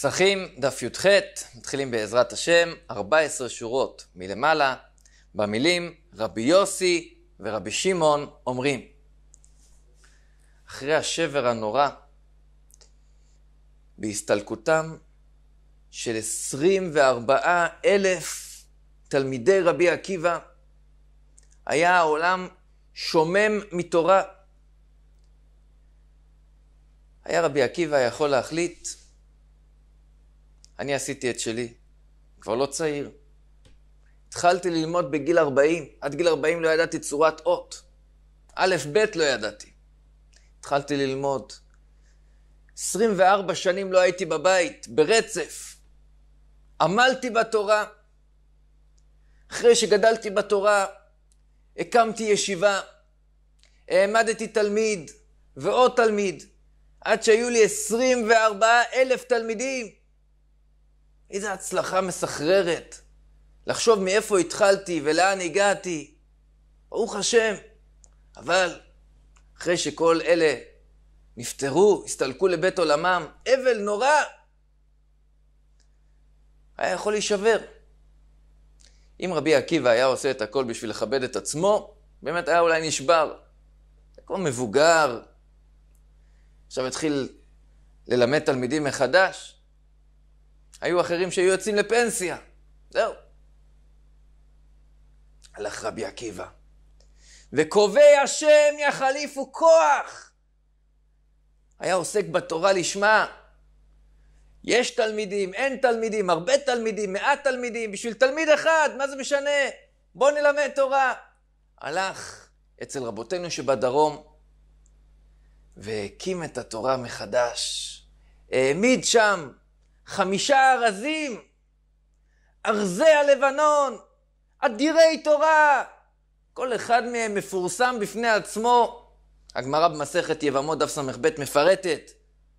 פסחים, דף י"ח, מתחילים בעזרת השם, 14 שורות מלמעלה, במילים רבי יוסי ורבי שמעון אומרים. אחרי השבר הנורא, בהסתלקותם של 24 אלף תלמידי רבי עקיבא, היה העולם שומם מתורה. היה רבי עקיבא יכול להחליט אני עשיתי את שלי, כבר לא צעיר. התחלתי ללמוד בגיל 40, עד גיל 40 לא ידעתי צורת אות. א', ב', לא ידעתי. התחלתי ללמוד. 24 שנים לא הייתי בבית, ברצף. עמלתי בתורה. אחרי שגדלתי בתורה, הקמתי ישיבה, העמדתי תלמיד ועוד תלמיד, עד שהיו לי 24 אלף תלמידים. איזו הצלחה מסחררת. לחשוב מאיפה התחלתי ולאן הגעתי. ברוך השם. אבל אחרי שכל אלה נפטרו, הסתלקו לבית עולמם, אבל נורא. היה יכול להישבר. אם רבי עקיבא היה עושה את הכל בשביל לכבד את עצמו, באמת היה אולי נשבר. היה כבר מבוגר. עכשיו התחיל ללמד תלמידים מחדש. היו אחרים שהיו יוצאים לפנסיה. זהו. הלך רבי עקיבא. וקובעי השם יחליפו כוח. היה עוסק בתורה לשמה. יש תלמידים, אין תלמידים, הרבה תלמידים, מעט תלמידים, בשביל תלמיד אחד, מה זה משנה? בוא נלמד תורה. הלך אצל רבותינו שבדרום והקים את התורה מחדש. העמיד שם חמישה ארזים, ארזי הלבנון, אדירי תורה, כל אחד מהם מפורסם בפני עצמו. הגמרא במסכת יבמות דף ס"ב מפרטת,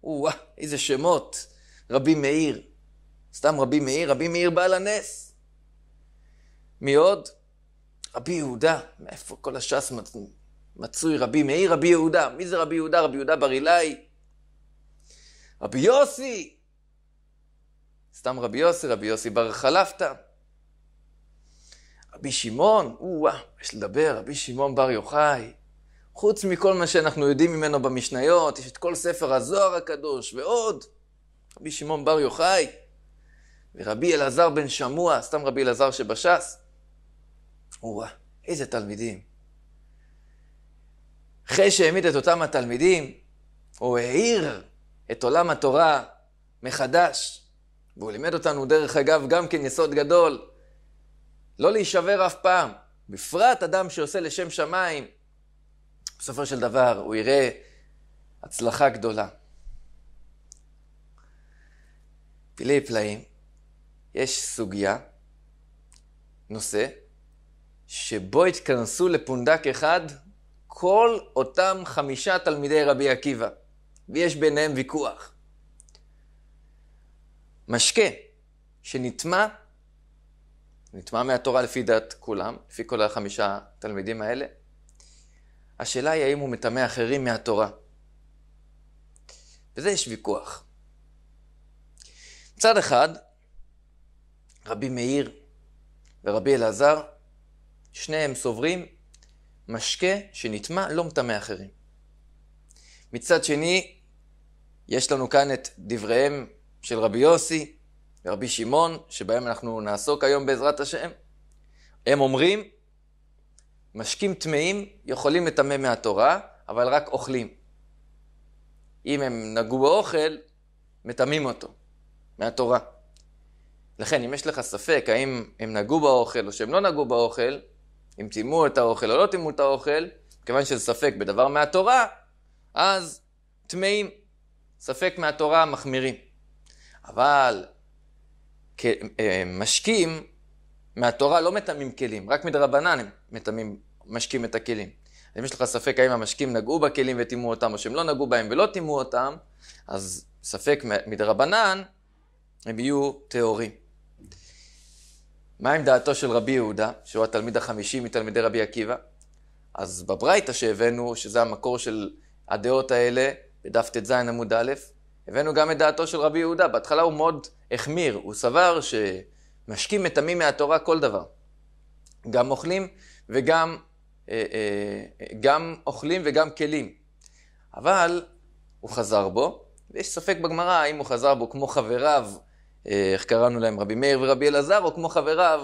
או-אה, איזה שמות, רבי מאיר, סתם רבי מאיר, רבי מאיר בעל הנס. מי עוד? רבי יהודה, מאיפה כל הש"ס מצוי רבי מאיר, רבי יהודה. מי זה רבי יהודה? רבי יהודה בר אילאי. רבי יוסי, סתם רבי יוסי, רבי יוסי בר חלפתא. רבי שמעון, או-אה, יש לדבר, רבי שמעון בר יוחאי. חוץ מכל מה שאנחנו יודעים ממנו במשניות, יש את כל ספר הזוהר הקדוש ועוד. רבי שמעון בר יוחאי ורבי אלעזר בן שמוע, סתם רבי אלעזר שבש"ס. או איזה תלמידים. אחרי שהעמיד את אותם התלמידים, הוא האיר את עולם התורה מחדש. והוא לימד אותנו, דרך אגב, גם כן יסוד גדול, לא להישבר אף פעם, בפרט אדם שעושה לשם שמיים, בסופו של דבר הוא יראה הצלחה גדולה. פילי פלאים, יש סוגיה, נושא, שבו התכנסו לפונדק אחד כל אותם חמישה תלמידי רבי עקיבא, ויש ביניהם ויכוח. משקה שנטמע, נטמע מהתורה לפי דעת כולם, לפי כל החמישה תלמידים האלה, השאלה היא האם הוא מטמא אחרים מהתורה. וזה יש ויכוח. מצד אחד, רבי מאיר ורבי אלעזר, שניהם סוברים, משקה שנטמע לא מטמא אחרים. מצד שני, יש לנו כאן את דבריהם של רבי יוסי ורבי שמעון, שבהם אנחנו נעסוק היום בעזרת השם, הם אומרים, משקים טמאים יכולים לטמא מהתורה, אבל רק אוכלים. אם הם נגעו באוכל, מטמאים אותו מהתורה. לכן, אם יש לך ספק האם הם נגעו באוכל או שהם לא נגעו באוכל, אם טימאו את האוכל או לא טימאו את האוכל, כיוון שזה ספק בדבר מהתורה, אז טמאים. ספק מהתורה מחמירים. אבל אה, משקים מהתורה לא מטמאים כלים, רק מדרבנן הם מטמאים, משקים את הכלים. אם יש לך ספק האם המשקים נגעו בכלים וטימאו אותם, או שהם לא נגעו בהם ולא טימאו אותם, אז ספק מדרבנן, הם יהיו טהורים. מה עם דעתו של רבי יהודה, שהוא התלמיד החמישי מתלמידי רבי עקיבא? אז בברייתא שהבאנו, שזה המקור של הדעות האלה, בדף ט"ז עמוד א', הבאנו גם את דעתו של רבי יהודה. בהתחלה הוא מאוד החמיר, הוא סבר שמשקים מטמאים מהתורה כל דבר. גם אוכלים וגם אה, אה, גם אוכלים וגם כלים. אבל הוא חזר בו, ויש ספק בגמרא האם הוא חזר בו כמו חבריו, אה, איך קראנו להם, רבי מאיר ורבי אלעזר, או כמו חבריו,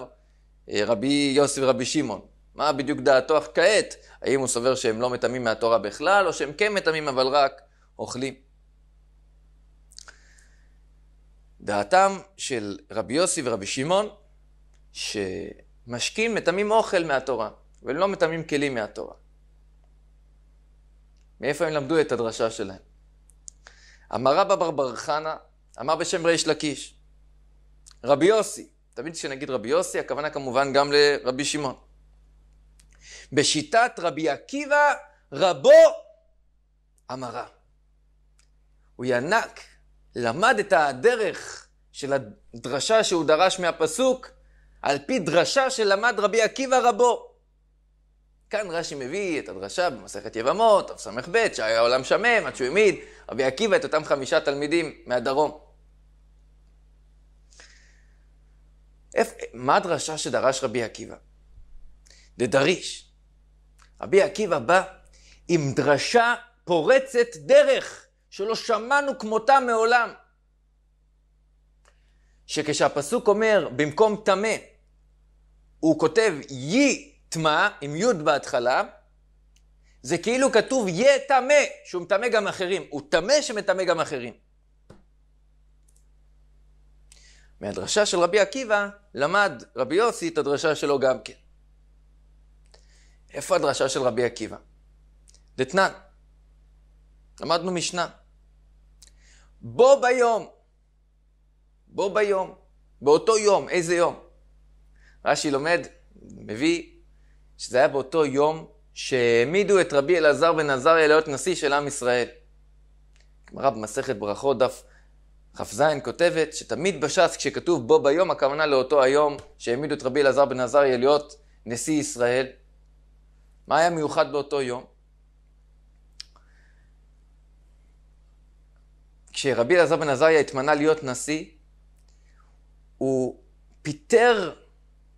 רבי יוסי ורבי שמעון. מה בדיוק דעתו כעת? האם הוא סובר שהם לא מטמאים מהתורה בכלל, או שהם כן מטמאים אבל רק אוכלים? דעתם של רבי יוסי ורבי שמעון, שמשקים מטמאים אוכל מהתורה, ולא מטמאים כלים מהתורה. מאיפה הם למדו את הדרשה שלהם? אמר רבא בר בר חנה, אמר בשם ריש לקיש, רבי יוסי, תמיד כשנגיד רבי יוסי, הכוונה כמובן גם לרבי שמעון. בשיטת רבי עקיבא, רבו אמרה. הוא ינק למד את הדרך של הדרשה שהוא דרש מהפסוק, על פי דרשה שלמד רבי עקיבא רבו. כאן רש"י מביא את הדרשה במסכת יבמות, תס"ב, שהיה עולם שמם, עד שהוא העמיד רבי עקיבא את אותם חמישה תלמידים מהדרום. איפ... מה הדרשה שדרש רבי עקיבא? דדריש. רבי עקיבא בא עם דרשה פורצת דרך. שלא שמענו כמותם מעולם. שכשהפסוק אומר, במקום טמא, הוא כותב יי טמא, עם י' בהתחלה, זה כאילו כתוב טמא, שהוא מטמא גם אחרים. הוא טמא שמטמא גם אחרים. מהדרשה של רבי עקיבא למד רבי יוסי את הדרשה שלו גם כן. איפה הדרשה של רבי עקיבא? דתנן. למדנו משנה. בו ביום. בו ביום. באותו יום. איזה יום? רש"י לומד, מביא, שזה היה באותו יום שהעמידו את רבי אלעזר בן עזריה להיות נשיא של עם ישראל. גמרא במסכת ברכות, דף כ"ז, כותבת שתמיד בש"ס כשכתוב בו ביום, הכוונה לאותו היום שהעמידו את רבי אלעזר בן עזריה להיות נשיא ישראל. מה היה מיוחד באותו יום? כשרבי אלעזר בן עזריה התמנה להיות נשיא, הוא פיטר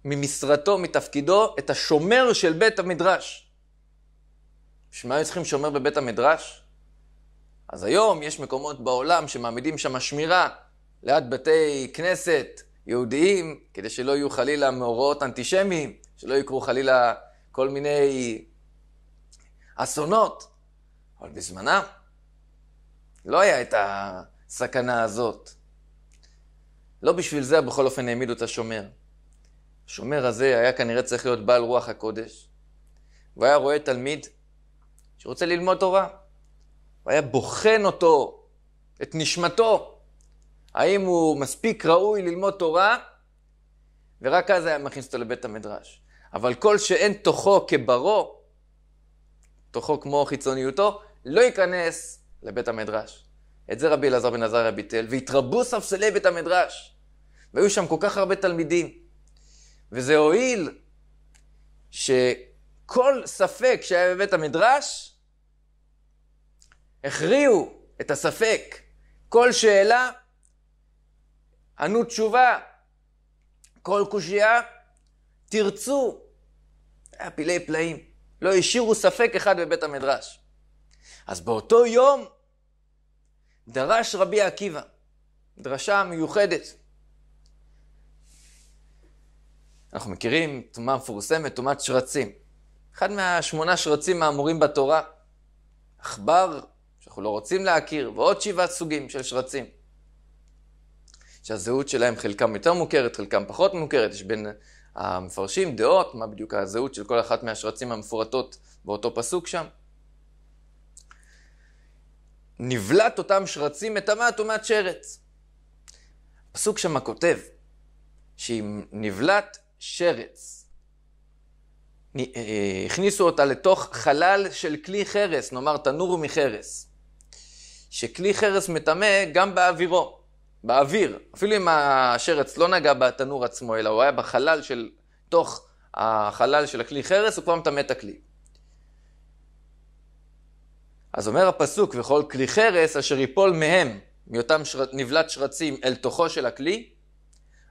ממשרתו, מתפקידו, את השומר של בית המדרש. בשביל מה היו צריכים שומר בבית המדרש? אז היום יש מקומות בעולם שמעמידים שם שמירה ליד בתי כנסת יהודיים, כדי שלא יהיו חלילה מאורעות אנטישמיים, שלא יקרו חלילה כל מיני אסונות. אבל בזמנם, לא היה את הסכנה הזאת. לא בשביל זה בכל אופן העמידו את השומר. השומר הזה היה כנראה צריך להיות בעל רוח הקודש, והיה רואה תלמיד שרוצה ללמוד תורה, והיה בוחן אותו, את נשמתו, האם הוא מספיק ראוי ללמוד תורה, ורק אז היה מכניס אותו לבית המדרש. אבל כל שאין תוכו כברו, תוכו כמו חיצוניותו, לא ייכנס לבית המדרש. את זה רבי אלעזר בן עזריה ביטל, והתרבו ספסלי בית המדרש. והיו שם כל כך הרבה תלמידים. וזה הועיל שכל ספק שהיה בבית המדרש, הכריעו את הספק. כל שאלה, ענו תשובה. כל קושייה, תרצו. היה פלאי פלאים. לא השאירו ספק אחד בבית המדרש. אז באותו יום, דרש רבי עקיבא, דרשה מיוחדת. אנחנו מכירים טומאה מפורסמת, טומאת שרצים. אחד מהשמונה שרצים האמורים בתורה, עכבר, שאנחנו לא רוצים להכיר, ועוד שבעה סוגים של שרצים. שהזהות שלהם חלקם יותר מוכרת, חלקם פחות מוכרת, יש בין המפרשים דעות, מה בדיוק הזהות של כל אחת מהשרצים המפורטות באותו פסוק שם. נבלט אותם שרצים מטמא טומאת שרץ. הפסוק שמה כותב שאם נבלט שרץ, אה, הכניסו אותה לתוך חלל של כלי חרס, נאמר תנור מחרס, שכלי חרס מטמא גם באווירו, באוויר, אפילו אם השרץ לא נגע בתנור עצמו, אלא הוא היה בחלל של, תוך החלל של הכלי חרס, הוא כבר מטמא את הכלי. אז אומר הפסוק, וכל כלי חרס אשר יפול מהם, מאותם שר... נבלת שרצים, אל תוכו של הכלי,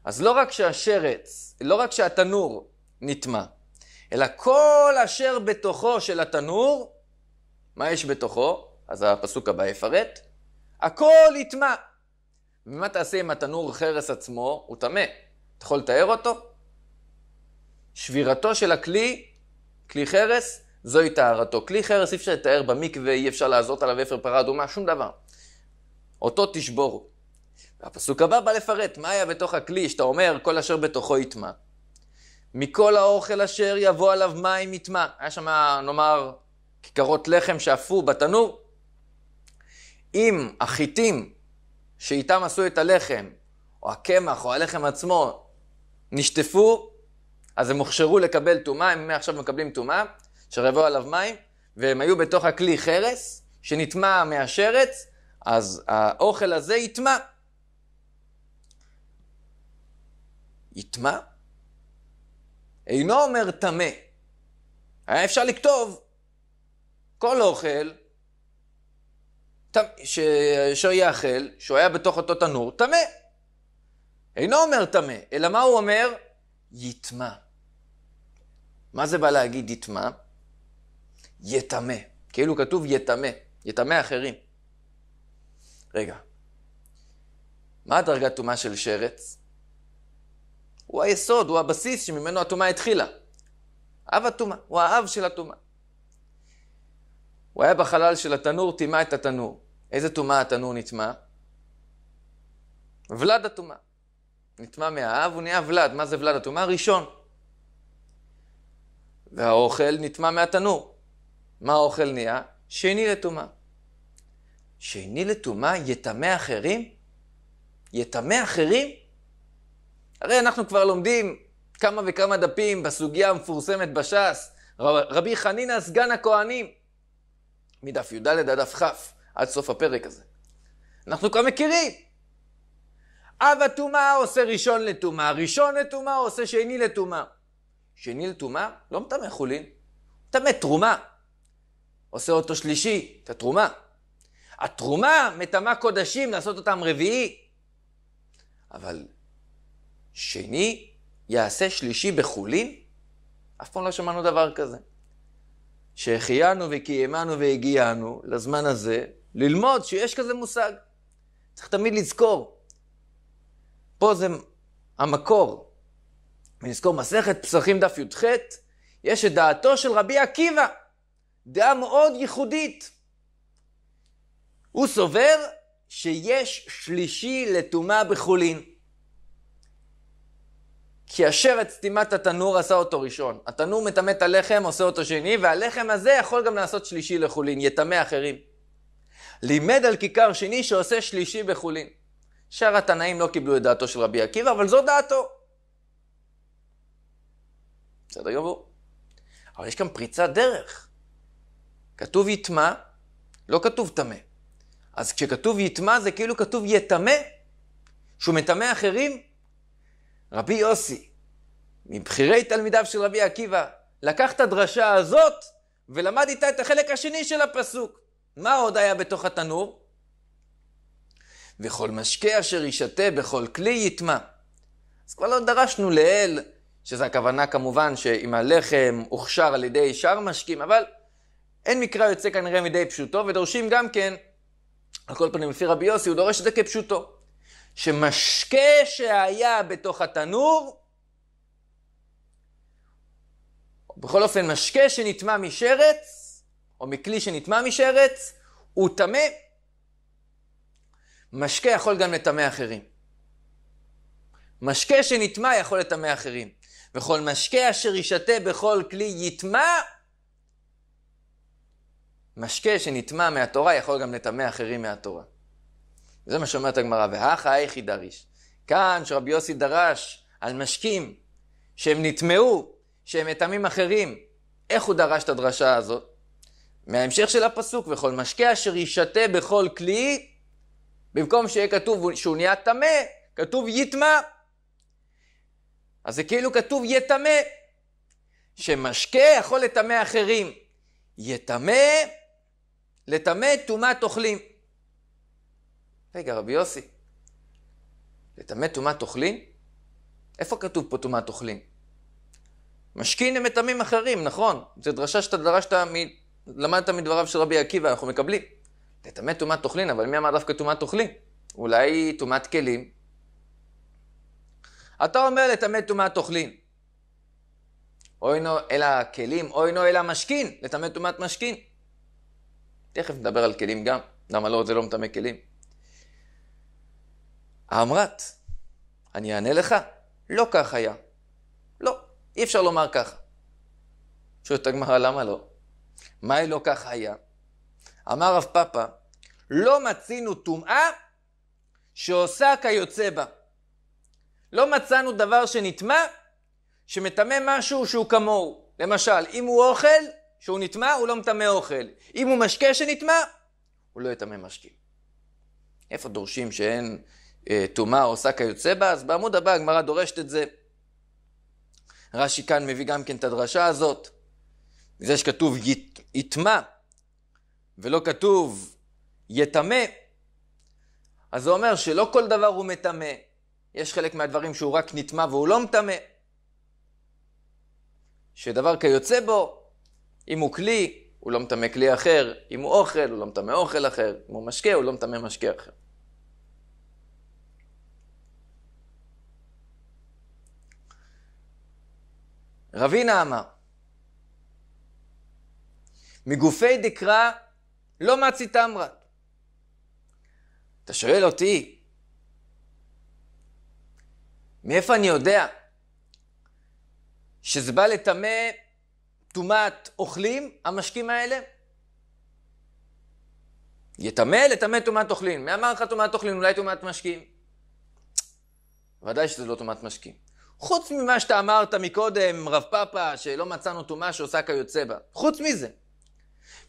אז לא רק שהשרץ, לא רק שהתנור נטמע, אלא כל אשר בתוכו של התנור, מה יש בתוכו? אז הפסוק הבא יפרט, הכל יטמע. ומה תעשה עם התנור חרס עצמו הוא טמא? אתה יכול לתאר אותו? שבירתו של הכלי, כלי חרס, זוהי טהרתו. כלי חרס אי אפשר לתאר במקווה, אי אפשר לעזות עליו אפר פרה אדומה, שום דבר. אותו תשבורו. והפסוק הבא בא לפרט מה היה בתוך הכלי, שאתה אומר, כל אשר בתוכו יטמע. מכל האוכל אשר יבוא עליו מים יטמע. היה שם, נאמר, כיכרות לחם שאפו בתנור. אם החיטים שאיתם עשו את הלחם, או הקמח, או הלחם עצמו, נשטפו, אז הם הוכשרו לקבל טומאה, הם מעכשיו מקבלים טומאה. שרבו עליו מים, והם היו בתוך הכלי חרס, שנטמע מהשרץ, אז האוכל הזה יטמע. יטמע? אינו אומר טמא. היה אפשר לכתוב כל אוכל ש... אשר יאכל, שהוא היה בתוך אותו תנור, טמא. אינו אומר טמא, אלא מה הוא אומר? יטמע. מה זה בא להגיד יטמע? יטמא. כאילו כתוב יטמא, יטמא אחרים. רגע, מה הדרגת טומאה של שרץ? הוא היסוד, הוא הבסיס שממנו הטומאה התחילה. אב הטומאה, הוא האב של הטומאה. הוא היה בחלל של התנור, טימא את התנור. איזה טומאה התנור נטמא? ולד הטומאה. נטמא מהאב, הוא נהיה ולד. מה זה ולד הטומאה? ראשון. והאוכל נטמא מהתנור. מה האוכל נהיה? שני לטומאה. שני לטומאה יטמא אחרים? יטמא אחרים? הרי אנחנו כבר לומדים כמה וכמה דפים בסוגיה המפורסמת בש"ס, רבי חנינא סגן הכהנים, מדף י"ד עד דף כ', עד סוף הפרק הזה. אנחנו כבר מכירים. אב הטומאה עושה ראשון לטומאה, ראשון לטומאה עושה שני לטומאה. שני לטומאה לא מטמא חולין, מטמא תרומה. עושה אותו שלישי, את התרומה. התרומה מטמא קודשים, לעשות אותם רביעי. אבל שני יעשה שלישי בחולין? אף פעם לא שמענו דבר כזה. שהחיינו וקיימנו והגיענו לזמן הזה, ללמוד שיש כזה מושג. צריך תמיד לזכור. פה זה המקור. ונזכור מסכת פסחים דף י"ח, יש את דעתו של רבי עקיבא. דעה מאוד ייחודית. הוא סובר שיש שלישי לטומאה בחולין. כי אשר את סתימת התנור עשה אותו ראשון. התנור מטמא את הלחם, עושה אותו שני, והלחם הזה יכול גם לעשות שלישי לחולין, יטמא אחרים. לימד על כיכר שני שעושה שלישי בחולין. שאר התנאים לא קיבלו את דעתו של רבי עקיבא, אבל זו דעתו. בסדר גמור. אבל יש כאן פריצת דרך. כתוב יטמע, לא כתוב טמא. אז כשכתוב יטמע זה כאילו כתוב יטמא, שהוא מטמא אחרים. רבי יוסי, מבכירי תלמידיו של רבי עקיבא, לקח את הדרשה הזאת ולמד איתה את החלק השני של הפסוק. מה עוד היה בתוך התנור? וכל משקה אשר ישתה בכל כלי יטמע. אז כבר לא דרשנו לאל, שזה הכוונה כמובן שאם הלחם הוכשר על ידי שאר משקים, אבל אין מקרא יוצא כנראה מדי פשוטו, ודורשים גם כן, על כל פנים לפי רבי יוסי, הוא דורש את זה כפשוטו. שמשקה שהיה בתוך התנור, בכל אופן, משקה שנטמע משרץ, או מכלי שנטמע משרץ, הוא טמא. משקה יכול גם לטמא אחרים. משקה שנטמא יכול לטמא אחרים. וכל משקה אשר ישתה בכל כלי יטמא, משקה שנטמע מהתורה יכול גם לטמא אחרים מהתורה. זה מה שאומרת הגמרא, והכה איך יידריש. כאן שרבי יוסי דרש על משקים שהם נטמעו, שהם מטמאים אחרים, איך הוא דרש את הדרשה הזאת? מההמשך של הפסוק, וכל משקה אשר ישתה בכל כלי, במקום שיהיה כתוב שהוא נהיה טמא, כתוב יטמע. אז זה כאילו כתוב יטמא, שמשקה יכול לטמא אחרים. יטמא לטמא טומאת אוכלים. רגע, רבי יוסי, לטמא טומאת אוכלים? איפה כתוב פה טומאת אוכלים? משכין הם מטמאים אחרים, נכון? זו דרשה שאתה דרשת, מ... למדת מדבריו של רבי עקיבא, אנחנו מקבלים. לטמא טומאת אוכלים, אבל מי אמר דווקא טומאת אוכלים? אולי טומאת כלים? אתה אומר לטמא טומאת אוכלים. אוי נו אל הכלים, אוי נו אל המשכין, לטמא טומאת משכין. תכף נדבר על כלים גם, למה לא, זה לא מטמא כלים. האמרת, אני אענה לך? לא כך היה. לא, אי אפשר לומר ככה. שואל את הגמרא, למה לא? מהי לא כך היה? אמר רב פאפא, לא מצינו טומאה שעושה כיוצא בה. לא מצאנו דבר שנטמא, שמטמא משהו שהוא כמוהו. למשל, אם הוא אוכל, שהוא נטמע, הוא לא מטמא אוכל. אם הוא משקה שנטמע, הוא לא יטמא משקים. איפה דורשים שאין אה, טומאה אה, או שק היוצא בה? אז בעמוד הבא הגמרא דורשת את זה. רש"י כאן מביא גם כן את הדרשה הזאת. זה שכתוב יטמא, ולא כתוב יטמא, אז זה אומר שלא כל דבר הוא מטמא. יש חלק מהדברים שהוא רק נטמא והוא לא מטמא. שדבר כיוצא בו, אם הוא כלי, הוא לא מטמא כלי אחר, אם הוא אוכל, הוא לא מטמא אוכל אחר, אם הוא משקה, הוא לא מטמא משקה אחר. רבינה אמר, מגופי דקרא לא מצי תמרת. אתה שואל אותי, מאיפה אני יודע שזה בא לטמא טומאת אוכלים, המשקים האלה? יטמא, לטמא טומאת אוכלים. מי אמר לך טומאת אוכלים? אולי טומאת משקים. ודאי שזה לא טומאת משקים. חוץ ממה שאתה אמרת מקודם, רב פאפה, שלא מצאנו טומאה שעושה כיוצא בה. חוץ מזה.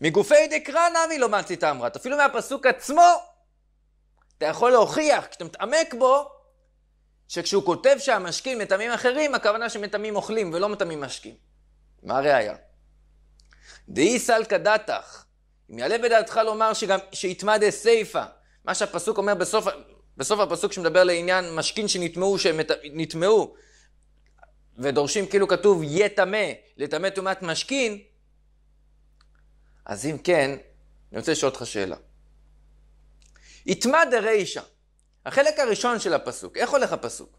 מגופי דקרא נמי לא מצית אמרת. אפילו מהפסוק עצמו, אתה יכול להוכיח, כשאתה מתעמק בו, שכשהוא כותב שהמשקים מטמאים אחרים, הכוונה שמטמאים אוכלים ולא מטמאים משקים. מה הראיה? דאי סלקא דתך, אם יעלה בדעתך לומר שגם, שיתמדה סייפה, מה שהפסוק אומר בסוף, בסוף הפסוק שמדבר לעניין משכין שנטמעו, שהם ודורשים כאילו כתוב יטמא, לטמא טומאת משכין, אז אם כן, אני רוצה לשאול אותך שאלה. יטמא רישא, החלק הראשון של הפסוק, איך הולך הפסוק?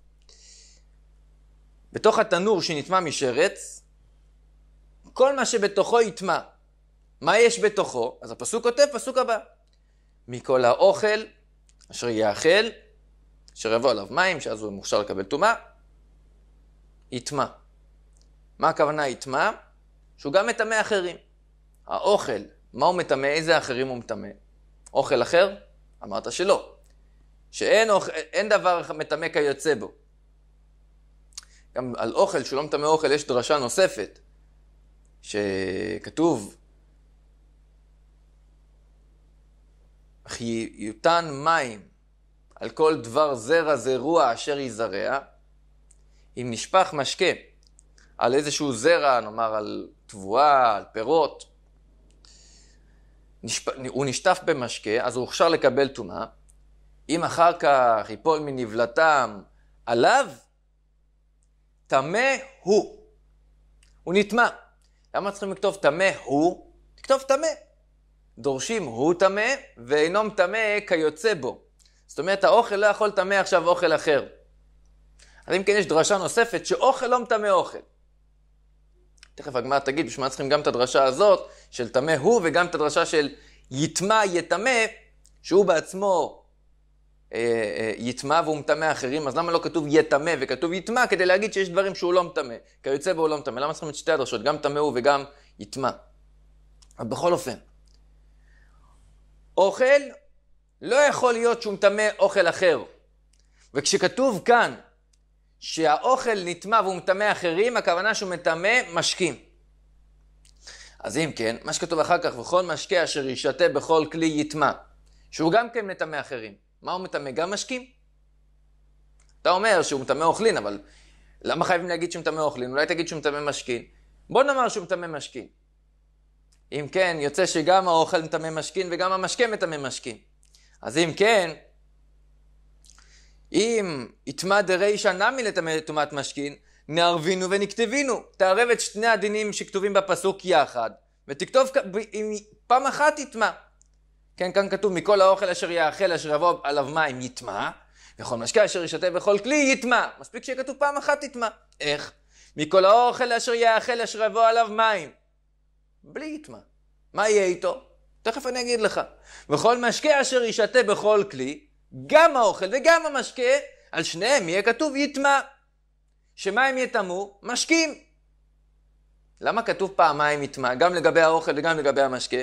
בתוך התנור שנטמע משרץ, כל מה שבתוכו יטמע. מה יש בתוכו? אז הפסוק כותב, פסוק הבא. מכל האוכל אשר יאכל, אשר יבוא עליו מים, שאז הוא מוכשר לקבל טומאה, יטמע. מה הכוונה יטמע? שהוא גם מטמא אחרים. האוכל, מה הוא מטמא? איזה אחרים הוא מטמא? אוכל אחר? אמרת שלא. שאין אוכ... דבר מטמא כיוצא בו. גם על אוכל שהוא לא מטמא אוכל יש דרשה נוספת. שכתוב, כי יותן מים על כל דבר זרע זרוע אשר יזרע, אם נשפך משקה על איזשהו זרע, נאמר על תבואה, על פירות, נשפ... הוא נשטף במשקה, אז הוא הוכשר לקבל טומאה. אם אחר כך ייפול מנבלתם עליו, טמא הוא. הוא נטמא. למה צריכים לכתוב טמא הוא? תכתוב טמא. דורשים הוא טמא, ואינו טמא כיוצא בו. זאת אומרת, האוכל לא יכול לטמא עכשיו אוכל אחר. אז אם כן, יש דרשה נוספת שאוכל לא מטמא אוכל. תכף הגמרא תגיד, בשביל מה צריכים גם את הדרשה הזאת של טמא הוא, וגם את הדרשה של יטמא יטמא, שהוא בעצמו אה, אה, יטמע והוא מטמא אחרים, אז למה לא כתוב יטמא וכתוב יטמע כדי להגיד שיש דברים שהוא לא מטמא, כיוצא והוא לא מטמא, למה צריכים את שתי הדרשות, גם טמא הוא וגם יטמע. אבל בכל אופן, אוכל, לא יכול להיות שהוא מטמא אוכל אחר. וכשכתוב כאן שהאוכל נטמע והוא מטמא אחרים, הכוונה שהוא מטמא משקים. אז אם כן, מה שכתוב אחר כך, וכל משקה אשר ישתה בכל כלי יטמע, שהוא גם כן מטמא אחרים. מה הוא מטמא? גם משקים. אתה אומר שהוא מטמא אוכלין, אבל למה חייבים להגיד שהוא מטמא אוכלין? אולי תגיד שהוא מטמא משקין? בוא נאמר שהוא מטמא משקין. אם כן, יוצא שגם האוכל מטמא משקין וגם המשקה מטמא משקין. אז אם כן, אם יטמא דרישא נמי לטמא טומאת משקין, נערבינו ונכתבינו. תערב את שני הדינים שכתובים בפסוק יחד, ותכתוב אם פעם אחת יטמא. כן, כאן כתוב, מכל האוכל אשר יאכל אשר יבוא עליו מים יטמע, וכל משקה אשר ישתה בכל כלי יטמע. מספיק שיהיה כתוב פעם אחת יטמע. איך? מכל האוכל אשר יאכל אשר יבוא עליו מים. בלי יטמע. מה יהיה איתו? תכף אני אגיד לך. וכל משקה אשר ישתה בכל כלי, גם האוכל וגם המשקה, על שניהם יהיה כתוב יטמע. שמים יטמעו? משקים. למה כתוב פעמיים יטמע? גם לגבי האוכל וגם לגבי המשקה?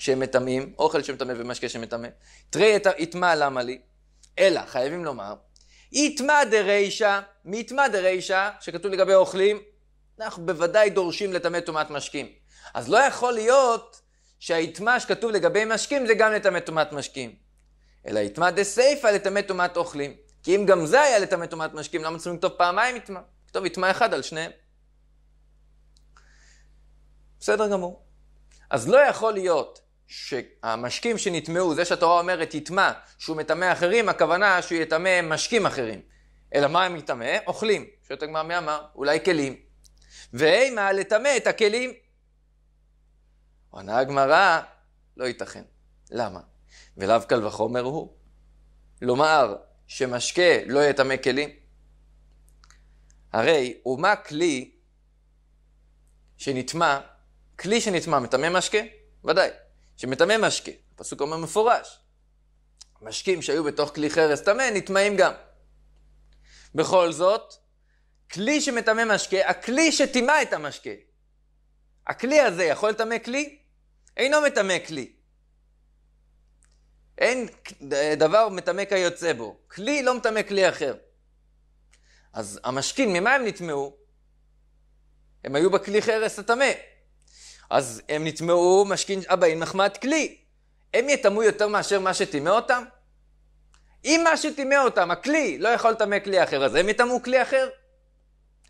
שמטמאים, אוכל שמטמא ומשקה שמטמא. תרי יטמא למה לי? אלא, חייבים לומר, יטמא דרישא, מיטמע דרישא, שכתוב לגבי אוכלים, אנחנו בוודאי דורשים לטמא טומאת משקים. אז לא יכול להיות שהיטמא שכתוב לגבי משקים זה גם לטמא טומאת משקים. אלא יטמא דסייפא לטמא טומאת אוכלים. כי אם גם זה היה לטמא טומאת משקים, למה צריכים לכתוב פעמיים יטמא? כתוב יטמא אחד על שניהם. בסדר גמור. אז לא יכול להיות שהמשקים שנטמעו, זה שהתורה אומרת יטמע, שהוא מטמא אחרים, הכוונה שהוא יטמא משקים אחרים. אלא מה הם יטמא? אוכלים. שואלת הגמרא מי אמר? אולי כלים. ואימה לטמא את הכלים. עונה הגמרא, לא ייתכן. למה? ולאו קל וחומר הוא. לומר שמשקה לא יטמא כלים. הרי אומה כלי שנטמע, כלי שנטמע מטמא משקה? ודאי. שמטמא משקה. הפסוק אומר מפורש. משקים שהיו בתוך כלי חרס טמא נטמאים גם. בכל זאת, כלי שמטמא משקה, הכלי שטימא את המשקה, הכלי הזה יכול לטמא כלי? אינו מטמא כלי. אין דבר מטמא כיוצא בו. כלי לא מטמא כלי אחר. אז המשקים, ממה הם נטמאו? הם היו בכלי חרס הטמא. אז הם נטמעו משכין אבאים מחמת כלי. הם יטמאו יותר מאשר מה שטימא אותם? אם מה שטימא אותם, הכלי, לא יכול לטמא כלי אחר, אז הם יטמאו כלי אחר?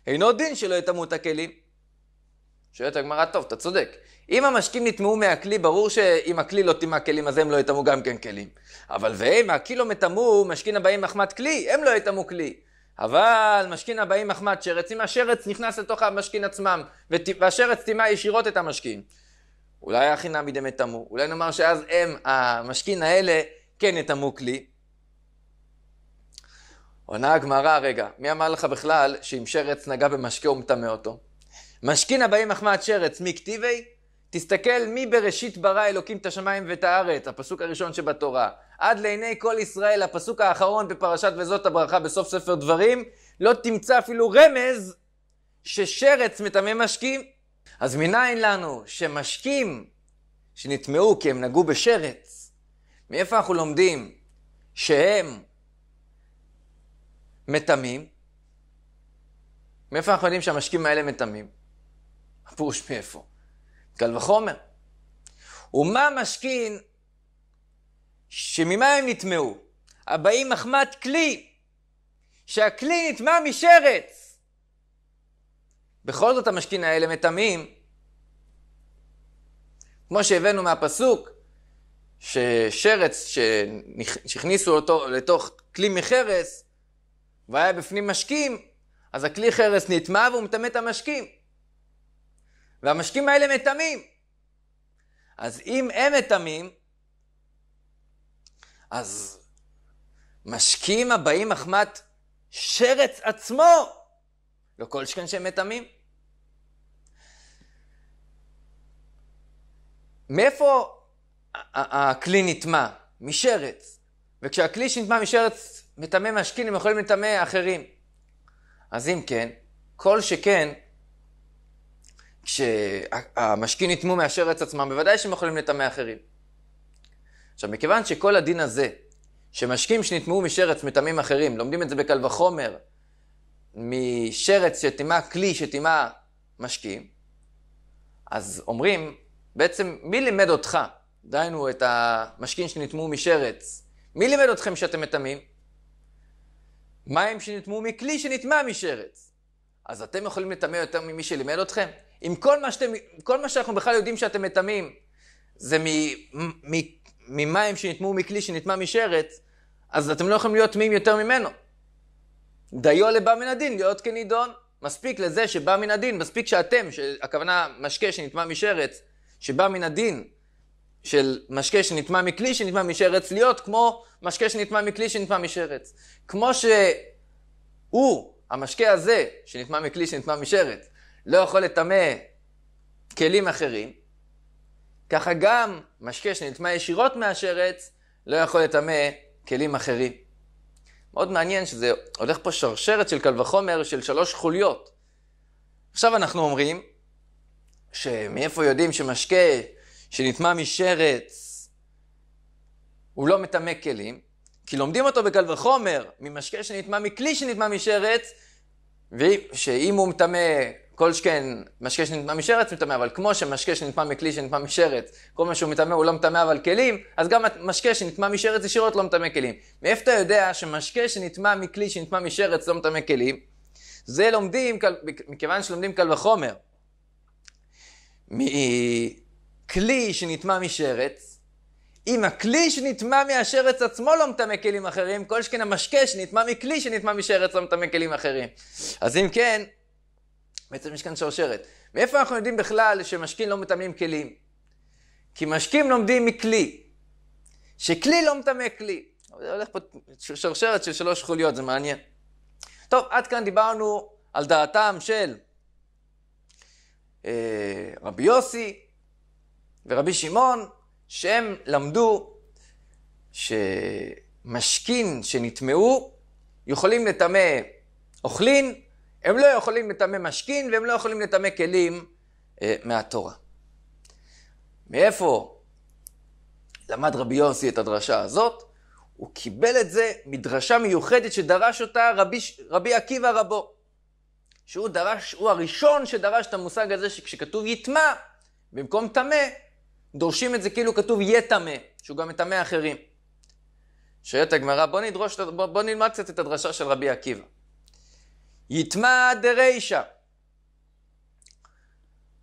אינו דין שלא יטמאו את הכלים. שואלת הגמרא, טוב, אתה צודק. אם המשקים נטמעו מהכלי, ברור שאם הכלי לא טימא כלים, אז הם לא יטמאו גם כן כלים. אבל והם, הכלי לא מטמאו, משכין הבאים מחמת כלי, הם לא יטמאו כלי. אבל משכין הבאים מחמת שרץ, אם השרץ נכנס לתוך המשכין עצמם, והשרץ טימא ישירות את המשכין. אולי הכי נעמיד הם דמטמו, אולי נאמר שאז הם, המשכין האלה, כן יטמאו כלי. עונה הגמרא, רגע, מי אמר לך בכלל שאם שרץ נגע במשקה הוא מטמא אותו? משכין הבאים מחמת שרץ, מי כתיבי? תסתכל מי בראשית ברא אלוקים את השמיים ואת הארץ, הפסוק הראשון שבתורה. עד לעיני כל ישראל, הפסוק האחרון בפרשת וזאת הברכה בסוף ספר דברים, לא תמצא אפילו רמז ששרץ מטמא משקים. אז מניין לנו שמשקים שנטמעו כי הם נגעו בשרץ, מאיפה אנחנו לומדים שהם מטמאים? מאיפה אנחנו יודעים שהמשקים האלה מטמאים? הפירוש מאיפה? קל וחומר. ומה משכין שממה הם נטמעו? הבאים מחמת כלי, שהכלי נטמע משרץ. בכל זאת המשכין האלה מטמאים. כמו שהבאנו מהפסוק, ששרץ שהכניסו אותו לתוך כלי מחרס, והיה בפנים משקים, אז הכלי חרס נטמע והוא מטמא את המשקים. והמשקים האלה מטמאים. אז אם הם מטמאים, אז משקיעים הבאים מחמת שרץ עצמו, לא כל שכן שהם מטמאים. מאיפה הכלי נטמע? משרץ. וכשהכלי שנטמע משרץ מטמא משקיעים, הם יכולים לטמא אחרים. אז אם כן, כל שכן, כשהמשקיעים נטמעו מהשרץ עצמם, בוודאי שהם יכולים לטמא אחרים. עכשיו, מכיוון שכל הדין הזה, שמשקים שנטמעו משרץ מטעמים אחרים, לומדים את זה בקל וחומר, משרץ שטימא כלי שטימא משקים, אז אומרים, בעצם מי לימד אותך, דהיינו את המשקים שנטמעו משרץ, מי לימד אתכם שאתם מטמאים? מים שנטמעו מכלי שנטמע משרץ. אז אתם יכולים לטמא יותר ממי שלימד אתכם? אם כל מה, שאתם, כל מה שאנחנו בכלל יודעים שאתם מטמאים זה מ, מ, ממים שנטמעו מכלי שנטמע משרת, אז אתם לא יכולים להיות טמאים יותר ממנו. דיו לבא מן הדין להיות כנידון. מספיק לזה שבא מן הדין, מספיק שאתם, הכוונה משקה שנטמע משרץ, שבא מן הדין של משקה שנטמע מכלי שנטמע משרץ, להיות כמו משקה שנטמע מכלי שנטמע משרץ. כמו שהוא, המשקה הזה, שנטמע מכלי שנטמע משרץ, לא יכול לטמא כלים אחרים, ככה גם משקה שנטמע ישירות מהשרץ לא יכול לטמא כלים אחרים. מאוד מעניין שזה הולך פה שרשרת של קל וחומר של שלוש חוליות. עכשיו אנחנו אומרים שמאיפה יודעים שמשקה שנטמע משרץ הוא לא מטמא כלים? כי לומדים אותו בקל וחומר ממשקה שנטמע מכלי שנטמע משרץ, ושאם הוא מטמא כל שכן משקה שנטמע משרץ מטמא, אבל כמו שמשקה שנטמא מכלי שנטמא משרת, כל מה שהוא מטמא הוא לא מטמא אבל כלים, אז גם משקה שנטמא משרת ישירות לא מטמא כלים. מאיפה אתה יודע שמשקה שנטמא מכלי שנטמא משרת לא מטמא כלים? זה לומדים, מכיוון שלומדים קל וחומר. מכלי שנטמא משרת, אם הכלי שנטמא מהשרץ עצמו לא מטמא כלים אחרים, כל שכן המשקה שנטמא מכלי שנטמא משרץ לא מטמא כלים אחרים. אז אם כן, בעצם יש כאן שרשרת. מאיפה אנחנו יודעים בכלל שמשקים לא מטמאים כלים? כי משקים לומדים מכלי, שכלי לא מטמא כלי. זה הולך פה שרשרת של שלוש חוליות, זה מעניין. טוב, עד כאן דיברנו על דעתם של אה, רבי יוסי ורבי שמעון, שהם למדו שמשכין שנטמעו יכולים לטמא אוכלין הם לא יכולים לטמא משכין והם לא יכולים לטמא כלים אה, מהתורה. מאיפה למד רבי יוסי את הדרשה הזאת? הוא קיבל את זה מדרשה מיוחדת שדרש אותה רבי, רבי עקיבא רבו. שהוא דרש, הוא הראשון שדרש את המושג הזה שכשכתוב יטמע, במקום טמא, דורשים את זה כאילו כתוב יטמא, שהוא גם מטמא אחרים. שואלת הגמרא, בוא, בוא, בוא נלמד קצת את הדרשה של רבי עקיבא. יטמע דרישא.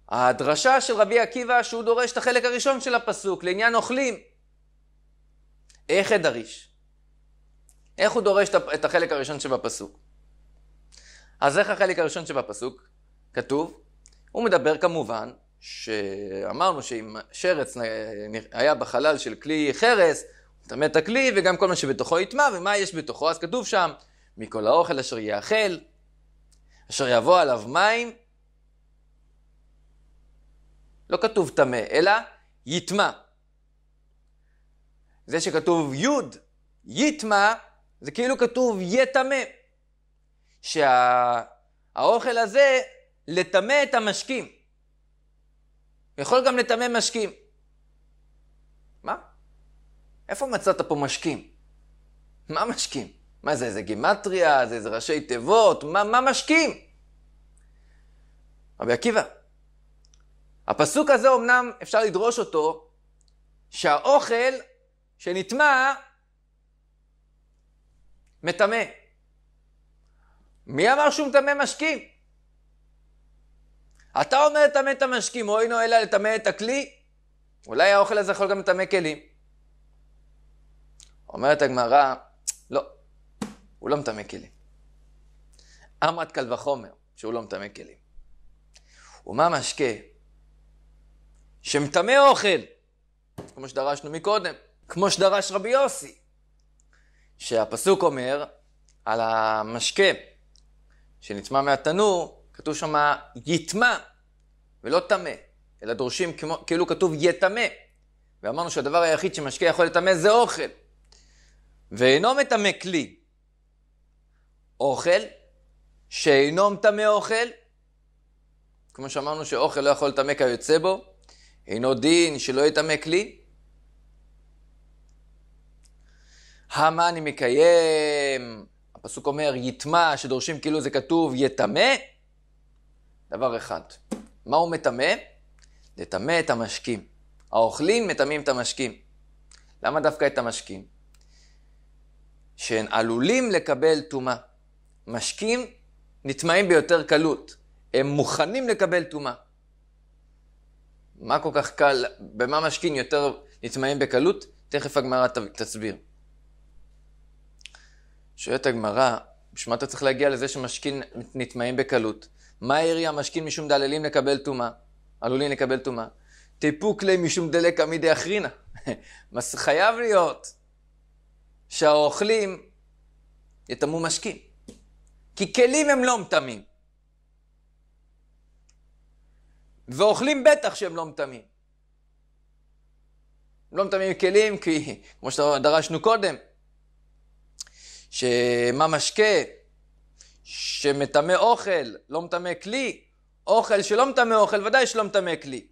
הדרשה של רבי עקיבא שהוא דורש את החלק הראשון של הפסוק לעניין אוכלים. איך אדריש? איך הוא דורש את החלק הראשון שבפסוק? אז איך החלק הראשון שבפסוק? כתוב, הוא מדבר כמובן, שאמרנו שאם שרץ היה בחלל של כלי חרס, הוא טמא את הכלי וגם כל מה שבתוכו יטמע, ומה יש בתוכו? אז כתוב שם, מכל האוכל אשר יאכל, אשר יבוא עליו מים, לא כתוב טמא, אלא יטמא. זה שכתוב יוד, יטמא, זה כאילו כתוב יטמא. שהאוכל שה... הזה, לטמא את המשקים. יכול גם לטמא משקים. מה? איפה מצאת פה משקים? מה משקים? מה זה, איזה גימטריה, זה איזה ראשי תיבות, מה, מה משקים? רבי עקיבא, הפסוק הזה אמנם אפשר לדרוש אותו, שהאוכל שנטמע מטמא. מי אמר שהוא מטמא משקים? אתה אומר לטמא את המשקים, אוי נו אלא לטמא את הכלי? אולי האוכל הזה יכול גם לטמא כלים. אומרת הגמרא, הוא לא מטמא כלים. עמד קל וחומר שהוא לא מטמא כלים. ומה משקה שמטמא אוכל, כמו שדרשנו מקודם, כמו שדרש רבי יוסי, שהפסוק אומר על המשקה שנטמע מהתנור, כתוב שם יטמע ולא טמא, אלא דורשים כמו, כאילו כתוב יטמא. ואמרנו שהדבר היחיד שמשקה יכול לטמא זה אוכל. ואינו מטמא כלי, אוכל שאינו מטמא אוכל, כמו שאמרנו שאוכל לא יכול לטמא כיוצא בו, אינו דין שלא יטמא כלי. המה אני מקיים, הפסוק אומר יטמע, שדורשים כאילו זה כתוב יטמא. דבר אחד, מה הוא מטמא? לטמא את המשקים. האוכלים מטמאים את המשקים. למה דווקא את המשקים? שהם עלולים לקבל טומאה. משקים נטמעים ביותר קלות, הם מוכנים לקבל טומאה. מה כל כך קל, במה משקים יותר נטמעים בקלות? תכף הגמרא תסביר. שואלת הגמרא, בשביל מה אתה צריך להגיע לזה שמשכין נטמעים בקלות? מה העירי משכין משום דללים לקבל טומאה? עלולים לקבל טומאה. טיפוק לי משום דלק עמידי אחרינה. חייב להיות שהאוכלים יטמאו משכין. כי כלים הם לא מטמאים. ואוכלים בטח שהם לא מטמאים. לא מטמאים כלים, כי כמו שדרשנו קודם, שמה משקה שמטמא אוכל, לא מטמא כלי, אוכל שלא מטמא אוכל, ודאי שלא מטמא כלי.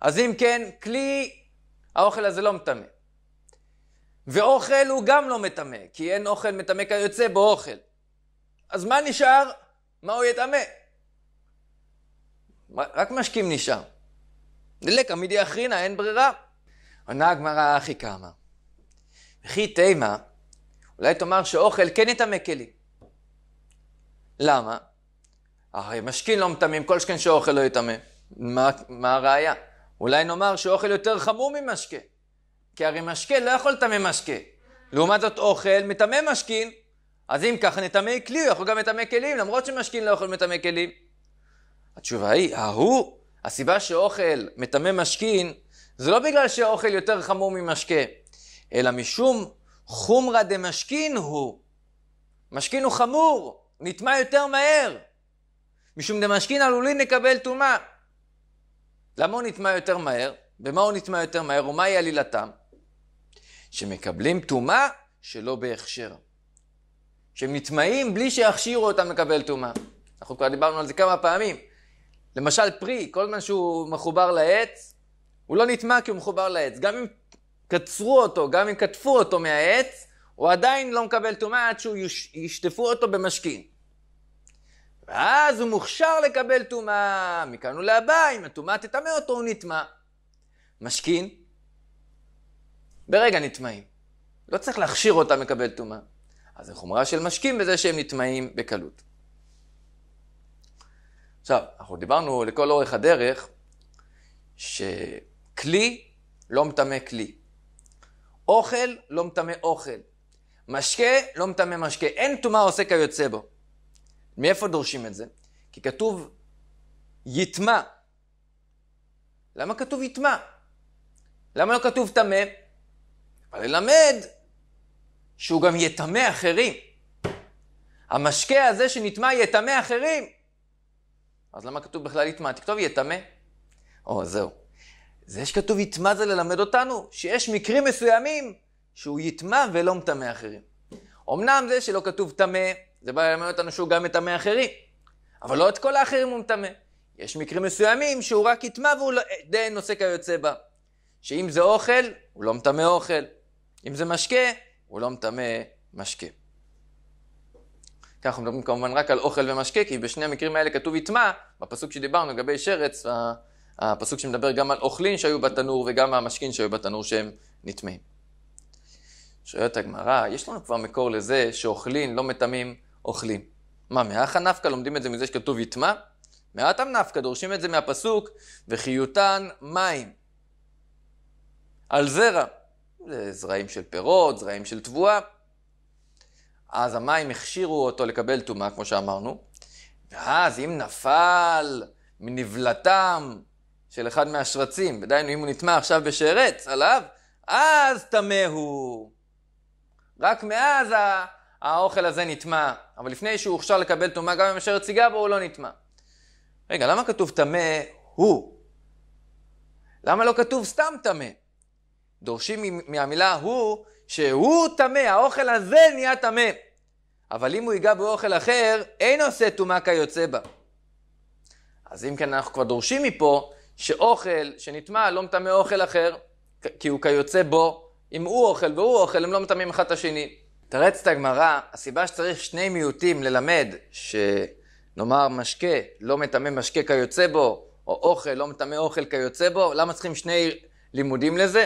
אז אם כן, כלי, האוכל הזה לא מטמא. ואוכל הוא גם לא מטמא, כי אין אוכל מטמא כיוצא בו אוכל. אז מה נשאר? מה הוא יטמא? רק משקים נשאר. דלקא מידי אחרינה, אין ברירה. עונה הגמרא אחי כמה. וכי תימה, אולי תאמר שאוכל כן יטמא כלי. למה? הרי משקין לא מטמאים, כל שכן שאוכל לא יטמא. מה, מה הראייה? אולי נאמר שאוכל יותר חמור ממשקה. כי הרי משקה לא יכול לטמא משקה. לעומת זאת אוכל מטמא משקין. אז אם ככה נטמא כלי, הוא יכול גם לטמא כלים, למרות שמשקין לא יכול לטמא כלים. התשובה היא, ההוא, הסיבה שאוכל מטמא משקין, זה לא בגלל שאוכל יותר חמור ממשקה, אלא משום חומרא דמשכין הוא. משקין הוא חמור, נטמא יותר מהר. משום דמשכין עלולים לקבל טומאה. למה הוא נטמא יותר מהר? במה הוא נטמא יותר מהר? ומהי עלילתם? שמקבלים טומאה שלא בהכשר. שמטמאים בלי שיכשירו אותם לקבל טומאה. אנחנו כבר דיברנו על זה כמה פעמים. למשל פרי, כל זמן שהוא מחובר לעץ, הוא לא נטמא כי הוא מחובר לעץ. גם אם קצרו אותו, גם אם קטפו אותו מהעץ, הוא עדיין לא מקבל טומאה עד שהוא ישטפו אותו במשקין. ואז הוא מוכשר לקבל טומאה, מכאן ולהבא, אם הטומאה תטמא אותו, הוא נטמא. משכין, ברגע נטמאים. לא צריך להכשיר אותם לקבל טומאה. אז החומרה של משקים בזה שהם נטמעים בקלות. עכשיו, אנחנו דיברנו לכל אורך הדרך שכלי לא מטמא כלי. אוכל לא מטמא אוכל. משקה לא מטמא משקה. אין טומאה עושה כיוצא בו. מאיפה דורשים את זה? כי כתוב יטמע. למה כתוב יטמע? למה לא כתוב טמא? ללמד שהוא גם יטמא אחרים. המשקה הזה שנטמע יטמא אחרים. אז למה כתוב בכלל יטמא? תכתוב יטמא. או, זהו. זה שכתוב יטמא זה ללמד אותנו שיש מקרים מסוימים שהוא יטמא ולא מטמא אחרים. אמנם זה שלא כתוב טמא, זה בא ללמד אותנו שהוא גם מטמא אחרים. אבל לא את כל האחרים הוא מטמא. יש מקרים מסוימים שהוא רק יטמא והוא לא... די נושא כיוצא בה. שאם זה אוכל, הוא לא מטמא אוכל. אם זה משקה, הוא לא מטמא משקה. כך אנחנו מדברים כמובן רק על אוכל ומשקה, כי בשני המקרים האלה כתוב יטמע, בפסוק שדיברנו לגבי שרץ, הפסוק שמדבר גם על אוכלין שהיו בתנור וגם המשקין שהיו בתנור שהם נטמאים. שואלת הגמרא, יש לנו כבר מקור לזה שאוכלין לא מטמאים אוכלים. מה, מאחה נפקא לומדים את זה מזה שכתוב יטמע? מעטם נפקא דורשים את זה מהפסוק, וחיותן מים. על זרע. זרעים של פירות, זרעים של תבואה. אז המים הכשירו אותו לקבל טומאה, כמו שאמרנו, ואז אם נפל מנבלתם של אחד מהשרצים, ודהיינו אם הוא נטמע עכשיו בשרץ עליו, אז טמא הוא. רק מאז האוכל הזה נטמע, אבל לפני שהוא הוכשר לקבל טומאה, גם אם השרץ ייגע בו הוא לא נטמע. רגע, למה כתוב טמא הוא? למה לא כתוב סתם טמא? דורשים מהמילה הוא, שהוא טמא, האוכל הזה נהיה טמא. אבל אם הוא ייגע באוכל אחר, אין עושה טומאה כיוצא בה. אז אם כן, אנחנו כבר דורשים מפה שאוכל שנטמע לא מטמא אוכל אחר, כי הוא כיוצא בו. אם הוא אוכל והוא אוכל, הם לא מטמאים אחד את השני. תרץ את הגמרא, הסיבה שצריך שני מיעוטים ללמד, שנאמר משקה לא מטמא משקה כיוצא בו, או אוכל לא מטמא אוכל כיוצא בו, למה צריכים שני לימודים לזה?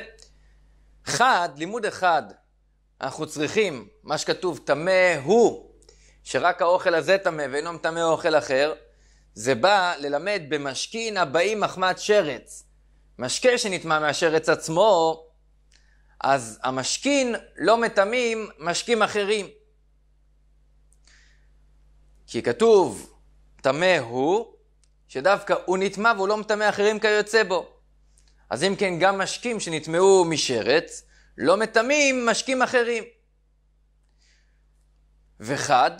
אחד, לימוד אחד, אנחנו צריכים, מה שכתוב, טמא הוא, שרק האוכל הזה טמא ואינו מטמא אוכל אחר, זה בא ללמד במשקין הבאים מחמת שרץ. משקה שנטמע מהשרץ עצמו, אז המשקין לא מטמאים משקים אחרים. כי כתוב, טמא הוא, שדווקא הוא נטמא והוא לא מטמא אחרים כיוצא בו. אז אם כן, גם משקים שנטמעו משרץ, לא מטמאים משקים אחרים. וחד,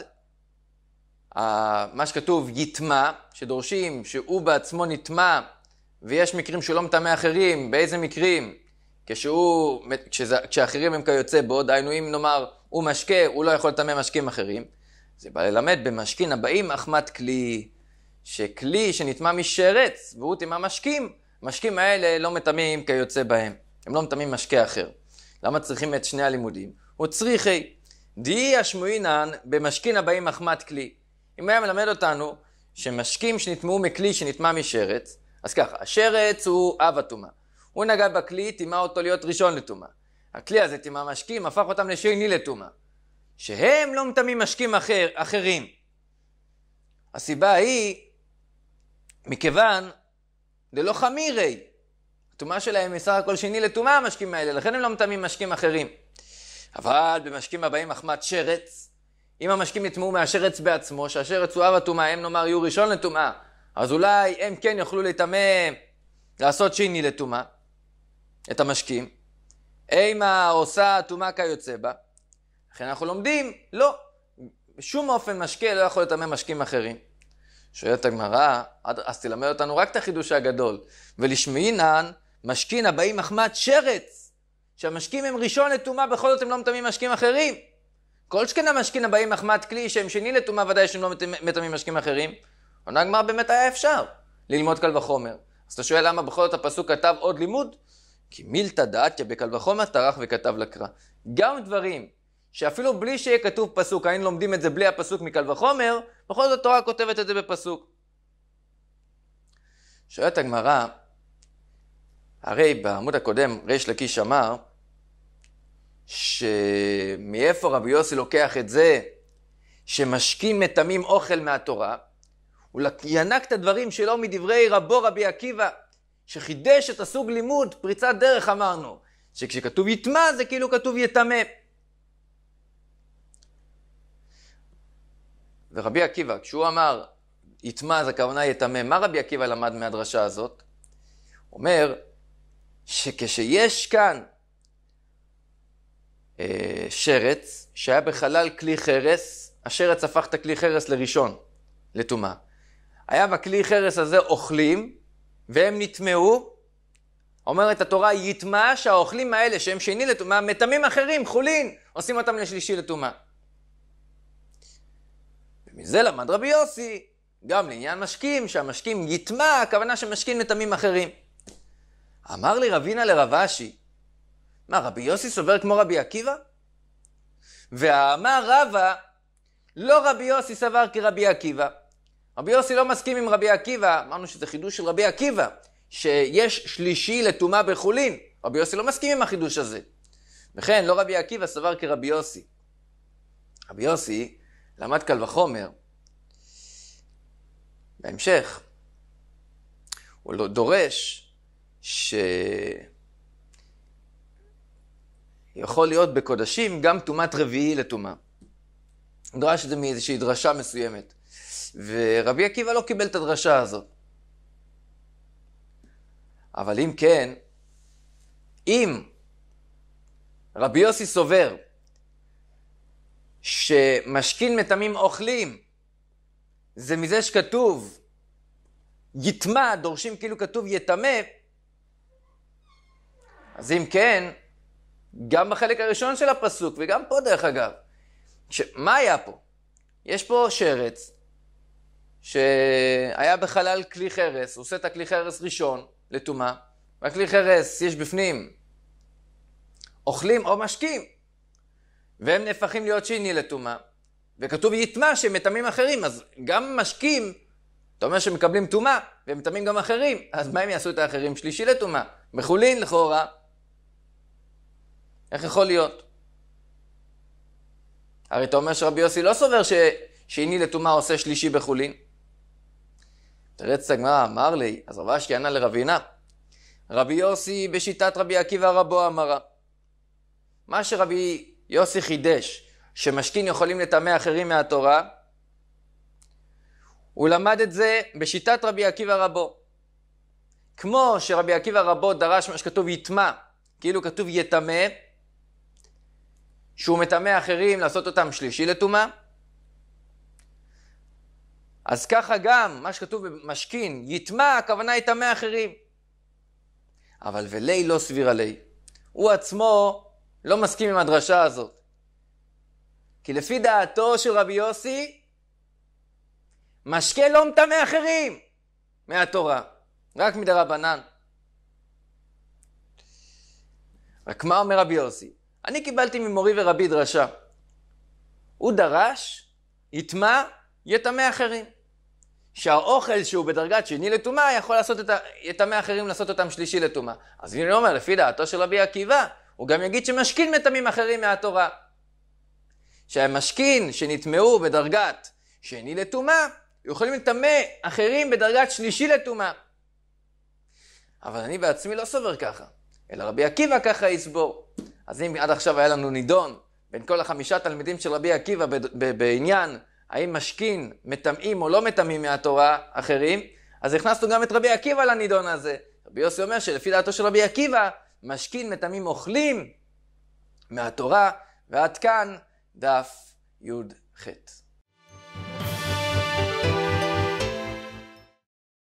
מה שכתוב יטמע, שדורשים שהוא בעצמו נטמע, ויש מקרים שהוא לא מטמא אחרים, באיזה מקרים? כשהוא, כשזה, כשאחרים הם כיוצא בו, דהיינו אם נאמר הוא משקה, הוא לא יכול לטמא משקים אחרים. זה בא ללמד במשקין הבאים אחמת כלי, שכלי שנטמע משרץ והוא טמא משקים, המשקים האלה לא מטמאים כיוצא בהם, הם לא מטמאים משקה אחר. למה צריכים את שני הלימודים? הוא צריכי. דהי השמועינן במשקין הבאים מחמת כלי. אם היה מלמד אותנו שמשקים שנטמעו מכלי שנטמע משרץ, אז ככה, השרץ הוא אב הטומאה. הוא נגע בכלי, טימא אותו להיות ראשון לטומאה. הכלי הזה טימא משקים, הפך אותם לשני לטומאה. שהם לא מטמאים משקים אחר, אחרים. הסיבה היא, מכיוון דלא חמירי. הטומאה שלהם היא סך הכל שני לטומאה המשקים האלה, לכן הם לא מטמאים משקים אחרים. אבל במשקים הבאים מחמת שרץ, אם המשקים יטמאו מהשרץ בעצמו, שהשרץ הוא אב הטומאה, הם נאמר יהיו ראשון לטומאה, אז אולי הם כן יוכלו להיטמא, לעשות שני לטומאה, את המשקים. אימה עושה טומאה כיוצא בה. לכן אנחנו לומדים, לא, בשום אופן משקה לא יכול לטמא משקים אחרים. שואלת הגמרא, אז תלמד אותנו רק את החידוש הגדול. ולשמינן, משכין הבאים מחמת שרץ. שהמשקים הם ראשון לטומאה, בכל זאת הם לא מטמאים משקים אחרים. כל שכן המשכין הבאים מחמת כלי, שהם שני לטומאה, ודאי שהם לא מטמאים משקים אחרים. עונה הגמרא באמת היה אפשר ללמוד קל וחומר. אז אתה שואל למה בכל זאת הפסוק כתב עוד לימוד? כי מילתא דעתיה בקל וחומר טרח וכתב לקרא. גם דברים שאפילו בלי שיהיה כתוב פסוק, היינו לומדים את זה בלי הפסוק מקל וחומר, בכל זאת התורה כותבת את זה בפסוק. שואלת הגמרא, הרי בעמוד הקודם ריש לקיש אמר, שמאיפה רבי יוסי לוקח את זה שמשקים מטמים אוכל מהתורה? הוא ינק את הדברים שלו מדברי רבו רבי עקיבא, שחידש את הסוג לימוד, פריצת דרך אמרנו, שכשכתוב יטמע זה כאילו כתוב יטמא. ורבי עקיבא, כשהוא אמר יטמע, אז הכוונה יטמא, מה רבי עקיבא למד מהדרשה הזאת? אומר שכשיש כאן אה, שרץ שהיה בחלל כלי חרס, השרץ הפך את הכלי חרס לראשון, לטומאה. היה בכלי חרס הזה אוכלים, והם נטמעו, אומרת התורה, יטמע שהאוכלים האלה, שהם שני לטומאה, מטמאים אחרים, חולין, עושים אותם לשלישי לטומאה. ומזה למד רבי יוסי, גם לעניין משקים, שהמשקים יטמע, הכוונה שמשקים מטעמים אחרים. אמר לי רבינה לרב אשי, מה, רבי יוסי סובר כמו רבי עקיבא? ואמר רבא, לא רבי יוסי סבר כרבי עקיבא. רבי יוסי לא מסכים עם רבי עקיבא, אמרנו שזה חידוש של רבי עקיבא, שיש שלישי לטומאה בחולין. רבי יוסי לא מסכים עם החידוש הזה. וכן, לא רבי עקיבא סבר כרבי יוסי. רבי יוסי למד קל וחומר. בהמשך, הוא לא דורש שיכול להיות בקודשים גם טומאת רביעי לטומאה. הוא דרש את זה מאיזושהי דרשה מסוימת. ורבי עקיבא לא קיבל את הדרשה הזאת. אבל אם כן, אם רבי יוסי סובר שמשכין מטמאים אוכלים, זה מזה שכתוב יטמע, דורשים כאילו כתוב יטמא, אז אם כן, גם בחלק הראשון של הפסוק, וגם פה דרך אגב, ש... מה היה פה? יש פה שרץ שהיה בחלל כלי חרס, הוא עושה את הכלי חרס ראשון לטומאה, והכלי חרס יש בפנים אוכלים או משקים. והם נהפכים להיות שני לטומאה. וכתוב יטמע שמטמאים אחרים, אז גם משקים, אתה אומר שמקבלים טומאה, והם מטמאים גם אחרים, אז מה הם יעשו את האחרים? שלישי לטומאה. מחולין לכאורה. איך יכול להיות? הרי אתה אומר שרבי יוסי לא סובר ששני לטומאה עושה שלישי בחולין. תראה את הגמרא, אמר לי, אז רבי אשי ענה לרבינה. רבי יוסי בשיטת רבי עקיבא רבו אמרה. מה שרבי יוסי חידש שמשכין יכולים לטמא אחרים מהתורה, הוא למד את זה בשיטת רבי עקיבא רבו. כמו שרבי עקיבא רבו דרש מה שכתוב יטמע, כאילו כתוב יטמא, שהוא מטמא אחרים לעשות אותם שלישי לטומאה. אז ככה גם, מה שכתוב במשכין, יטמע, הכוונה יטמא אחרים. אבל ולי לא סביר עלי. הוא עצמו לא מסכים עם הדרשה הזאת. כי לפי דעתו של רבי יוסי, משקה לא מטמא אחרים מהתורה, רק מדרבנן. רק מה אומר רבי יוסי? אני קיבלתי ממורי ורבי דרשה. הוא דרש, יטמא, יטמא אחרים. שהאוכל שהוא בדרגת שני לטומאה יכול לעשות את ה... יטמא אחרים לעשות אותם שלישי לטומאה. אז הנה הוא אומר, לפי דעתו של רבי עקיבא, הוא גם יגיד שמשכין מטמאים אחרים מהתורה. שהמשכין שנטמאו בדרגת שני לטומאה, יכולים לטמא אחרים בדרגת שלישי לטומאה. אבל אני בעצמי לא סובר ככה, אלא רבי עקיבא ככה יסבור. אז אם עד עכשיו היה לנו נידון בין כל החמישה תלמידים של רבי עקיבא בעניין האם משכין מטמאים או לא מטמאים מהתורה אחרים, אז הכנסנו גם את רבי עקיבא לנידון הזה. רבי יוסי אומר שלפי דעתו של רבי עקיבא, משכין מטמאים אוכלים מהתורה, ועד כאן דף י"ח.